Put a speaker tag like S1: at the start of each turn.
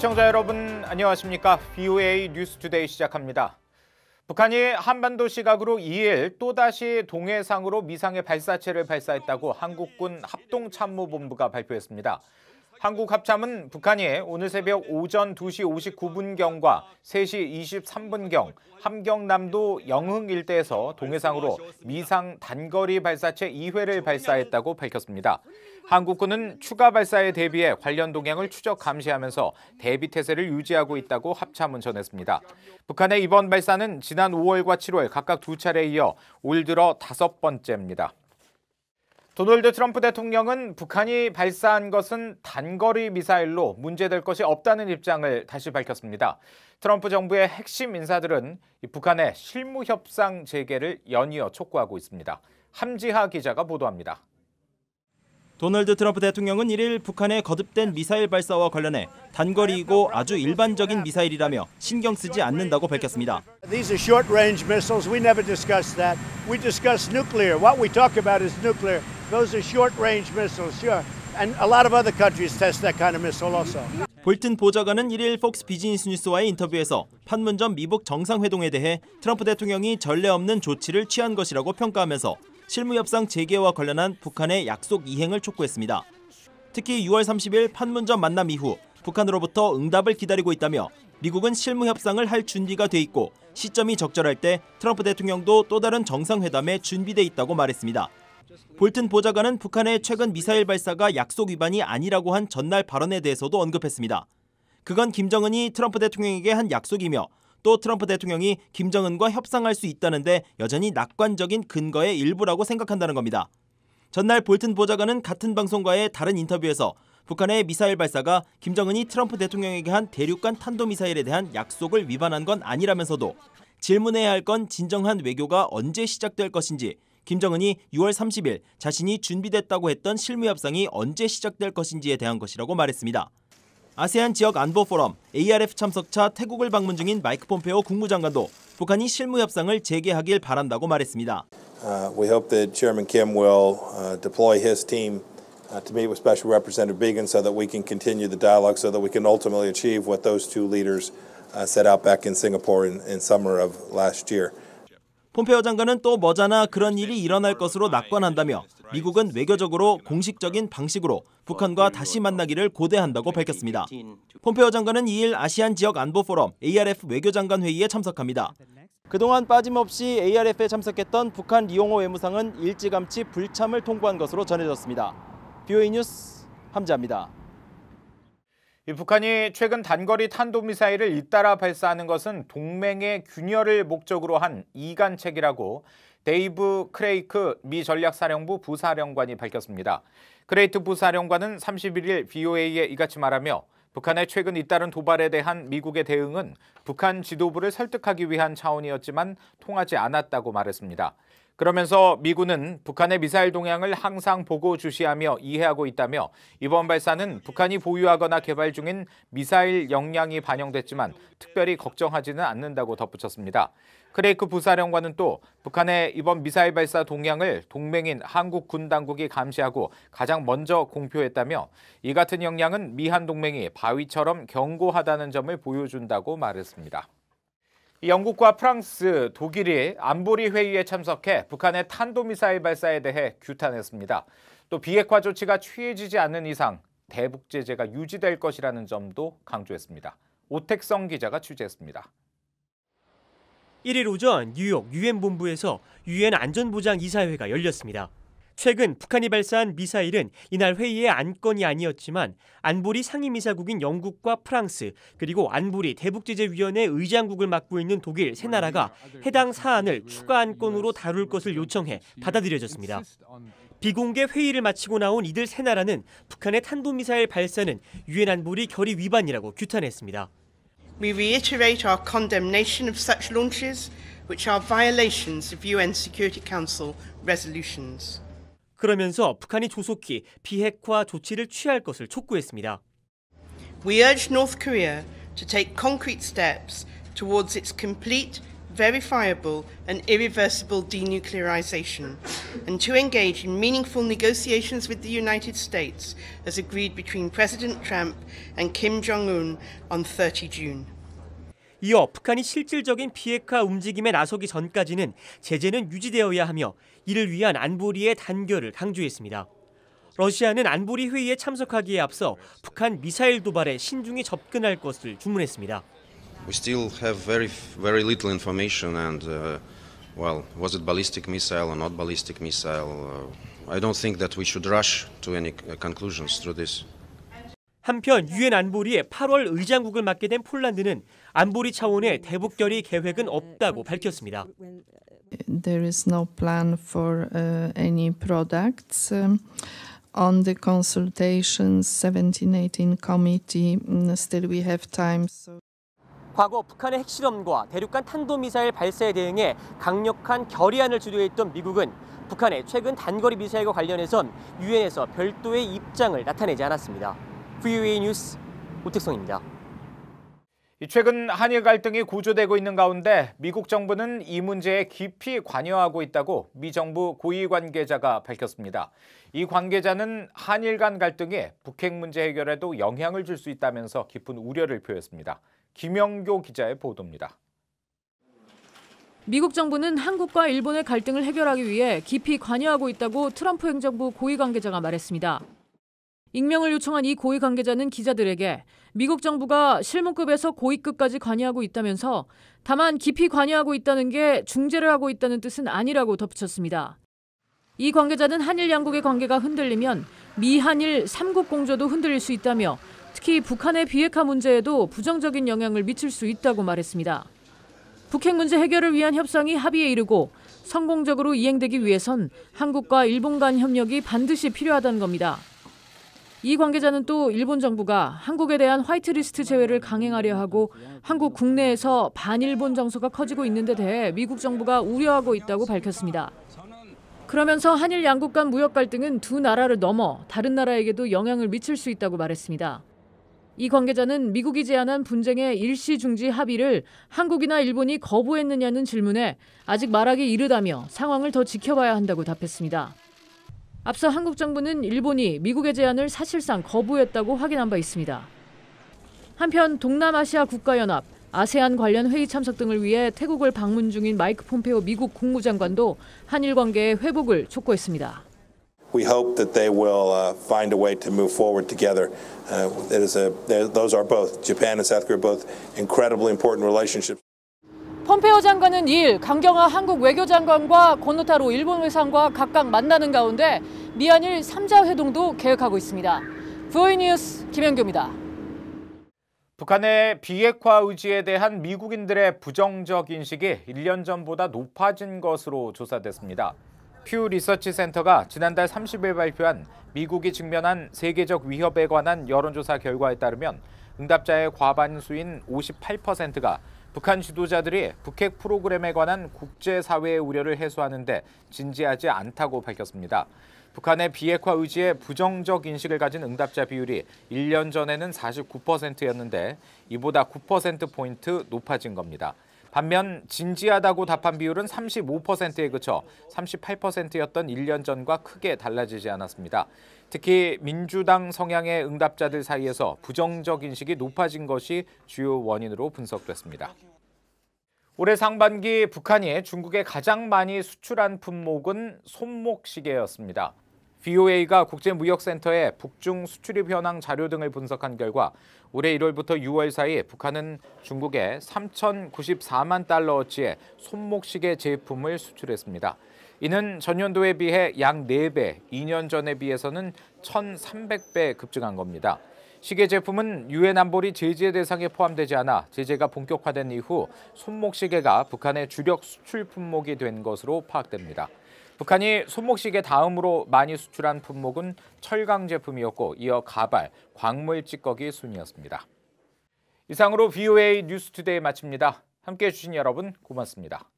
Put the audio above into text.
S1: 시청자 여러분 안녕하십니까? VOA 뉴스투데이 시작합니다. 북한이 한반도 시각으로 2일 또다시 동해상으로 미상의 발사체를 발사했다고 한국군 합동참모본부가 발표했습니다. 한국합참은 북한이 오늘 새벽 오전 2시 59분경과 3시 23분경 함경남도 영흥 일대에서 동해상으로 미상 단거리 발사체 2회를 발사했다고 밝혔습니다. 한국군은 추가 발사에 대비해 관련 동향을 추적 감시하면서 대비 태세를 유지하고 있다고 합참은 전했습니다. 북한의 이번 발사는 지난 5월과 7월 각각 두 차례 에 이어 올 들어 다섯 번째입니다. 도널드 트럼프 대통령은 북한이 발사한 것은 단거리 미사일로 문제될 것이 없다는 입장을 다시 밝혔습니다. 트럼프 정부의 핵심 인사들은 북한의 실무 협상 재개를 연이어 촉구하고 있습니다. 함지하 기자가 보도합니다.
S2: 도널드 트럼프 대통령은 1일 북한의 거듭된 미사일 발사와 관련해 단거리이고 아주 일반적인 미사일이라며 신경 쓰지 않는다고 밝혔습니다. These are short-range missiles. We never discuss that. We discuss nuclear. What we talk about is nuclear. Those are short-range missiles. Sure. And a lot of other countries test that kind of missile also. 볼튼 보좌관은 1일 폭스 비즈니스 뉴스와의 인터뷰에서 판문점 미북 정상회동에 대해 트럼프 대통령이 전례 없는 조치를 취한 것이라고 평가하면서 실무협상 재개와 관련한 북한의 약속 이행을 촉구했습니다. 특히 6월 30일 판문점 만남 이후 북한으로부터 응답을 기다리고 있다며 미국은 실무 협상을 할 준비가 돼 있고 시점이 적절할 때 트럼프 대통령도 또 다른 정상회담에 준비돼 있다고 말했습니다. 볼튼 보좌관은 북한의 최근 미사일 발사가 약속 위반이 아니라고 한 전날 발언에 대해서도 언급했습니다. 그건 김정은이 트럼프 대통령에게 한 약속이며 또 트럼프 대통령이 김정은과 협상할 수 있다는데 여전히 낙관적인 근거의 일부라고 생각한다는 겁니다. 전날 볼튼 보좌관은 같은 방송과의 다른 인터뷰에서 북한의 미사일 발사가 김정은이 트럼프 대통령에게 한 대륙간 탄도미사일에 대한 약속을 위반한 건 아니라면서도 질문해야 할 건 진정한 외교가 언제 시작될 것인지 김정은이 6월 30일 자신이 준비됐다고 했던 실무 협상이 언제 시작될 것인지에 대한 것이라고 말했습니다. 아세안 지역 안보 포럼 ARF 참석차 태국을 방문 중인 마이크 폼페오 국무장관도 북한이 실무 협상을 재개하길 바란다고 말했습니다.
S3: we hope that Chairman Kim will deploy his team to meet with Special Representative Began so that we can continue the dialogue so that we can ultimately achieve what those two leaders set out back in Singapore in, in summer of last year.
S2: 폼페오 장관은 또 머잖아 그런 일이 일어날 것으로 낙관한다며 미국은 외교적으로 공식적인 방식으로 북한과 다시 만나기를 고대한다고 밝혔습니다. 폼페오 장관은 2일 아시안 지역 안보 포럼 ARF 외교장관 회의에 참석합니다. 그동안 빠짐없이 ARF에 참석했던 북한 리용호 외무상은 일찌감치 불참을 통보한 것으로
S1: 전해졌습니다. BOA 뉴스 함자입니다. 북한이 최근 단거리 탄도미사일을 잇따라 발사하는 것은 동맹의 균열을 목적으로 한 이간책이라고 데이브 크레이크 미 전략사령부 부사령관이 밝혔습니다. 크레이트 부사령관은 31일 BOA에 이같이 말하며 북한의 최근 잇따른 도발에 대한 미국의 대응은 북한 지도부를 설득하기 위한 차원이었지만 통하지 않았다고 말했습니다. 그러면서 미군은 북한의 미사일 동향을 항상 보고 주시하며 이해하고 있다며 이번 발사는 북한이 보유하거나 개발 중인 미사일 역량이 반영됐지만 특별히 걱정하지는 않는다고 덧붙였습니다. 크레이크 그 부사령관은 또 북한의 이번 미사일 발사 동향을 동맹인 한국 군 당국이 감시하고 가장 먼저 공표했다며 이 같은 역량은 미한 동맹이 바위처럼 견고하다는 점을 보여준다고 말했습니다. 영국과 프랑스, 독일이 안보리 회의에 참석해 북한의 탄도미사일 발사에 대해 규탄했습니다. 또 비핵화 조치가 취해지지 않는 이상 대북 제재가 유지될 것이라는 점도 강조했습니다. 오택성 기자가 취재했습니다. 1일 오전
S4: 뉴욕 유엔 본부에서 유엔 안전보장 이사회가 열렸습니다. 최근 북한이 발사한 미사일은 이날 회의의 안건이 아니었지만 안보리 상임이사국인 영국과 프랑스 그리고 안보리 대북제재위원회 의장국을 맡고 있는 독일 세 나라가 해당 사안을 추가 안건으로 다룰 것을 요청해 받아들여졌습니다. 비공개 회의를 마치고 나온 이들 세 나라는 북한의 탄도미사일 발사는 유엔 안보리 결의 위반이라고 규탄했습니다. We reiterate our condemnation of such launches, which are violations of UN Security Council resolutions. 그러면서 북한이 조속히 비핵화 조치를 취할 것을 촉구했습니다. We urge North Korea to take concrete steps towards its complete, verifiable and irreversible denuclearization. and to engage in meaningful negotiations with the United States, as agreed between President Trump and Kim Jong-un on 30 June. 이어 북한이 실질적인 비핵화 움직임에 나서기 전까지는 제재는 유지되어야 하며 이를 위한 안보리의 단결을 강조했습니다. 러시아는 안보리 회의에 참석하기에 앞서 북한 미사일 도발에 신중히 접근할 것을 주문했습니다.
S1: We still have very very little information and uh... well, was it ballistic missile or not ballistic missile? Uh, I don't think that we should rush to any uh, conclusions through this.
S4: 한편 유엔 안보리의 8월 의장국을 맡게 된 폴란드는 안보리 차원의 대북 결의 계획은 없다고 밝혔습니다.
S3: There is no plan for uh, any products. Um, on the consultations 1718 committee mm, still we have time so
S4: 과거 북한의 핵실험과 대륙간 탄도미사일 발사에 대응해 강력한 결의안을 주도했던 미국은 북한의 최근 단거리 미사일과 관련해선
S1: 유엔에서 별도의 입장을 나타내지 않았습니다. VOA 뉴스 오택성입니다. 최근 한일 갈등이 고조되고 있는 가운데 미국 정부는 이 문제에 깊이 관여하고 있다고 미 정부 고위 관계자가 밝혔습니다. 이 관계자는 한일 간 갈등이 북핵 문제 해결에도 영향을 줄 수 있다면서 깊은 우려를 표했습니다. 김영교 기자의 보도입니다.
S3: 미국 정부는 한국과 일본의 갈등을 해결하기 위해 깊이 관여하고 있다고 트럼프 행정부 고위 관계자가 말했습니다. 익명을 요청한 이 고위 관계자는 기자들에게 미국 정부가 실무급에서 고위급까지 관여하고 있다면서 다만 깊이 관여하고 있다는 게 중재를 하고 있다는 뜻은 아니라고 덧붙였습니다. 이 관계자는 한일 양국의 관계가 흔들리면 미한일 3국 공조도 흔들릴 수 있다며 특히 북한의 비핵화 문제에도 부정적인 영향을 미칠 수 있다고 말했습니다. 북핵 문제 해결을 위한 협상이 합의에 이르고 성공적으로 이행되기 위해선 한국과 일본 간 협력이 반드시 필요하다는 겁니다. 이 관계자는 또 일본 정부가 한국에 대한 화이트리스트 제외를 강행하려 하고 한국 국내에서 반일본 정서가 커지고 있는 데 대해 미국 정부가 우려하고 있다고 밝혔습니다. 그러면서 한일 양국 간 무역 갈등은 두 나라를 넘어 다른 나라에게도 영향을 미칠 수 있다고 말했습니다. 이 관계자는 미국이 제안한 분쟁의 일시 중지 합의를 한국이나 일본이 거부했느냐는 질문에 아직 말하기 이르다며 상황을 더 지켜봐야 한다고 답했습니다. 앞서 한국 정부는 일본이 미국의 제안을 사실상 거부했다고 확인한 바 있습니다. 한편 동남아시아 국가연합 아세안 관련 회의 참석 등을 위해 태국을 방문 중인 마이크 폼페오 미국 국무장관도 한일 관계의 회복을 촉구했습니다. we hope that they will uh, find a way to move forward together. Uh, it is a, those are both, Japan and South Korea, both incredibly important relationships. 폼페오 장관은 2일 강경화 한국 외교장관과 권노타로 일본 외상과 각각 만나는 가운데 미한일 3자 회동도 계획하고 있습니다. VOE 뉴스 김현규입니다.
S1: 북한의 비핵화 의지에 대한 미국인들의 부정적 인식이 1년 전보다 높아진 것으로 조사됐습니다. 퓨 리서치 센터가 지난달 30일 발표한 미국이 직면한 세계적 위협에 관한 여론조사 결과에 따르면 응답자의 과반수인 58%가 북한 지도자들이 북핵 프로그램에 관한 국제사회의 우려를 해소하는 데 진지하지 않다고 밝혔습니다. 북한의 비핵화 의지에 부정적 인식을 가진 응답자 비율이 1년 전에는 49%였는데 이보다 9%포인트 높아진 겁니다. 반면 진지하다고 답한 비율은 35%에 그쳐 38%였던 1년 전과 크게 달라지지 않았습니다. 특히 민주당 성향의 응답자들 사이에서 부정적 인식이 높아진 것이 주요 원인으로 분석됐습니다. 올해 상반기 북한이 중국에 가장 많이 수출한 품목은 손목시계였습니다. v o a 가 국제무역센터의 북중 수출입 현황 자료 등을 분석한 결과 올해 1월부터 6월 사이 북한은 중국에 3,094만 달러어치의 손목시계 제품을 수출했습니다. 이는 전년도에 비해 약 4배, 2년 전에 비해서는 1,300배 급증한 겁니다. 시계 제품은 유엔 안보리 제재 대상에 포함되지 않아 제재가 본격화된 이후 손목시계가 북한의 주력 수출 품목이 된 것으로 파악됩니다. 북한이 손목시계 다음으로 많이 수출한 품목은 철강 제품이었고 이어 가발, 광물 찌꺼기 순이었습니다. 이상으로 VOA 뉴스투데이 마칩니다. 함께해 주신 여러분 고맙습니다.